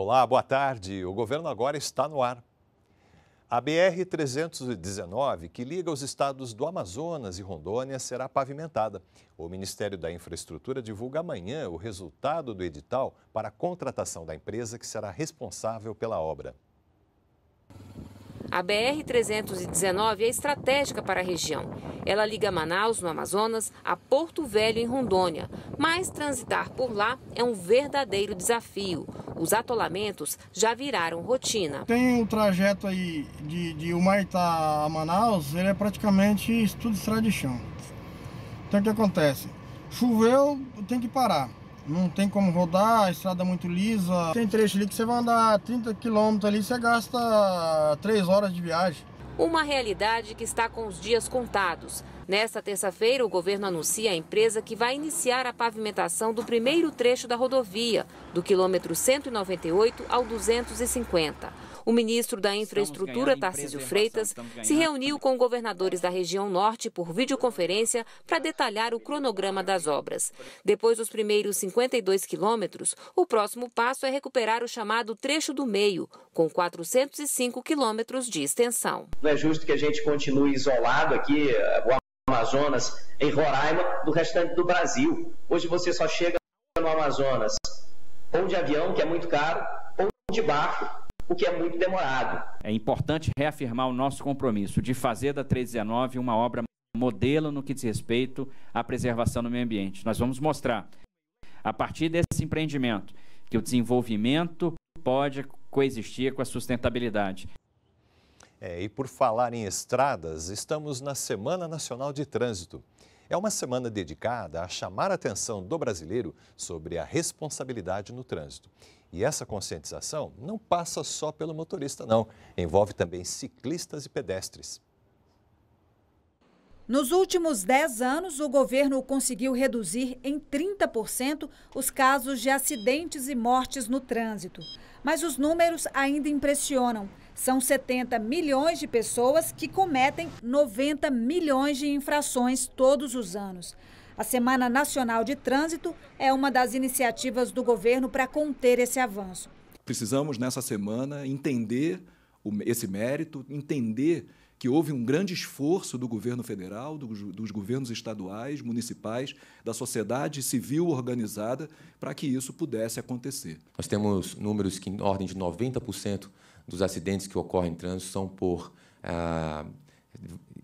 Olá, boa tarde. O governo agora está no ar. A BR-319, que liga os estados do Amazonas e Rondônia, será pavimentada. O Ministério da Infraestrutura divulga amanhã o resultado do edital para a contratação da empresa que será responsável pela obra. A BR-319 é estratégica para a região. Ela liga Manaus, no Amazonas, a Porto Velho, em Rondônia. Mas transitar por lá é um verdadeiro desafio. Os atolamentos já viraram rotina. Tem o um trajeto aí de, de Humaitá a Manaus, ele é praticamente tudo estrada de chão. Então o que acontece? Choveu, tem que parar. Não tem como rodar, a estrada é muito lisa. Tem trecho ali que você vai andar 30 km ali, você gasta 3 horas de viagem. Uma realidade que está com os dias contados. Nesta terça-feira, o governo anuncia à empresa que vai iniciar a pavimentação do primeiro trecho da rodovia, do quilômetro 198 ao 250. O ministro da Infraestrutura, Tarcísio Freitas, se reuniu com governadores da região norte por videoconferência para detalhar o cronograma das obras. Depois dos primeiros 52 quilômetros, o próximo passo é recuperar o chamado trecho do meio, com 405 quilômetros de extensão não é justo que a gente continue isolado aqui, eh, o Amazonas, em Roraima, do restante do Brasil. Hoje você só chega no Amazonas ou de avião, que é muito caro, ou de barco, o que é muito demorado. É importante reafirmar o nosso compromisso de fazer da 319 uma obra modelo no que diz respeito à preservação do meio ambiente. Nós vamos mostrar, a partir desse empreendimento, que o desenvolvimento pode coexistir com a sustentabilidade. É, e por falar em estradas, estamos na Semana Nacional de Trânsito. É uma semana dedicada a chamar a atenção do brasileiro sobre a responsabilidade no trânsito. E essa conscientização não passa só pelo motorista, não. Envolve também ciclistas e pedestres. Nos últimos 10 anos, o governo conseguiu reduzir em 30% os casos de acidentes e mortes no trânsito. Mas os números ainda impressionam. São 70 milhões de pessoas que cometem 90 milhões de infrações todos os anos. A Semana Nacional de Trânsito é uma das iniciativas do governo para conter esse avanço. Precisamos, nessa semana, entender esse mérito, entender que houve um grande esforço do governo federal, dos, governos estaduais, municipais, da sociedade civil organizada para que isso pudesse acontecer. Nós temos números que, em ordem de 90% dos acidentes que ocorrem em trânsito são por ah,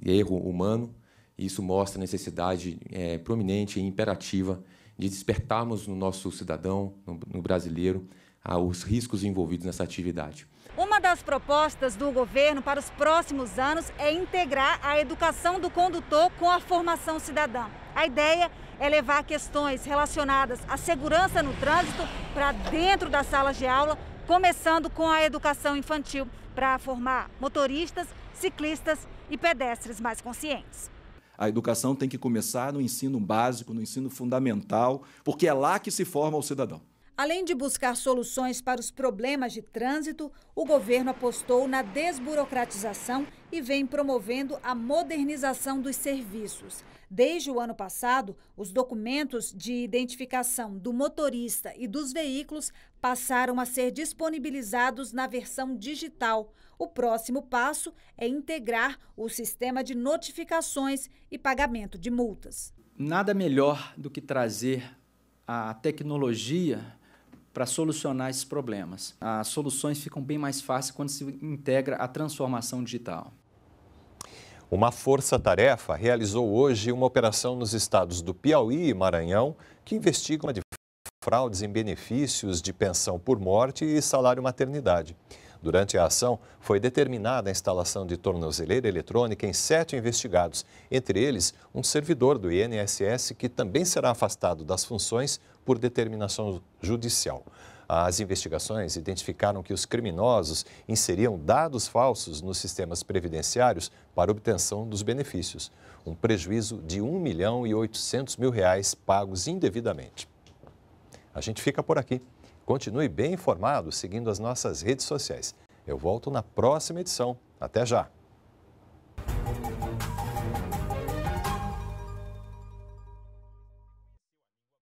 erro humano. Isso mostra a necessidade é, prominente e imperativa de despertarmos no nosso cidadão, no, no brasileiro, ah, os riscos envolvidos nessa atividade. Uma das propostas do governo para os próximos anos é integrar a educação do condutor com a formação cidadã. A ideia é levar questões relacionadas à segurança no trânsito para dentro das salas de aula começando com a educação infantil para formar motoristas, ciclistas e pedestres mais conscientes. A educação tem que começar no ensino básico, no ensino fundamental, porque é lá que se forma o cidadão. Além de buscar soluções para os problemas de trânsito, o governo apostou na desburocratização e vem promovendo a modernização dos serviços. Desde o ano passado, os documentos de identificação do motorista e dos veículos passaram a ser disponibilizados na versão digital. O próximo passo é integrar o sistema de notificações e pagamento de multas. Nada melhor do que trazer a tecnologia para solucionar esses problemas. As soluções ficam bem mais fáceis quando se integra a transformação digital. Uma força-tarefa realizou hoje uma operação nos estados do Piauí e Maranhão que investiga uma de fraudes em benefícios de pensão por morte e salário maternidade. Durante a ação, foi determinada a instalação de tornozeleira eletrônica em sete investigados, entre eles um servidor do INSS que também será afastado das funções por determinação judicial. As investigações identificaram que os criminosos inseriam dados falsos nos sistemas previdenciários para obtenção dos benefícios, um prejuízo de 1 milhão e 800 mil reais pagos indevidamente. A gente fica por aqui. Continue bem informado seguindo as nossas redes sociais. Eu volto na próxima edição. Até já!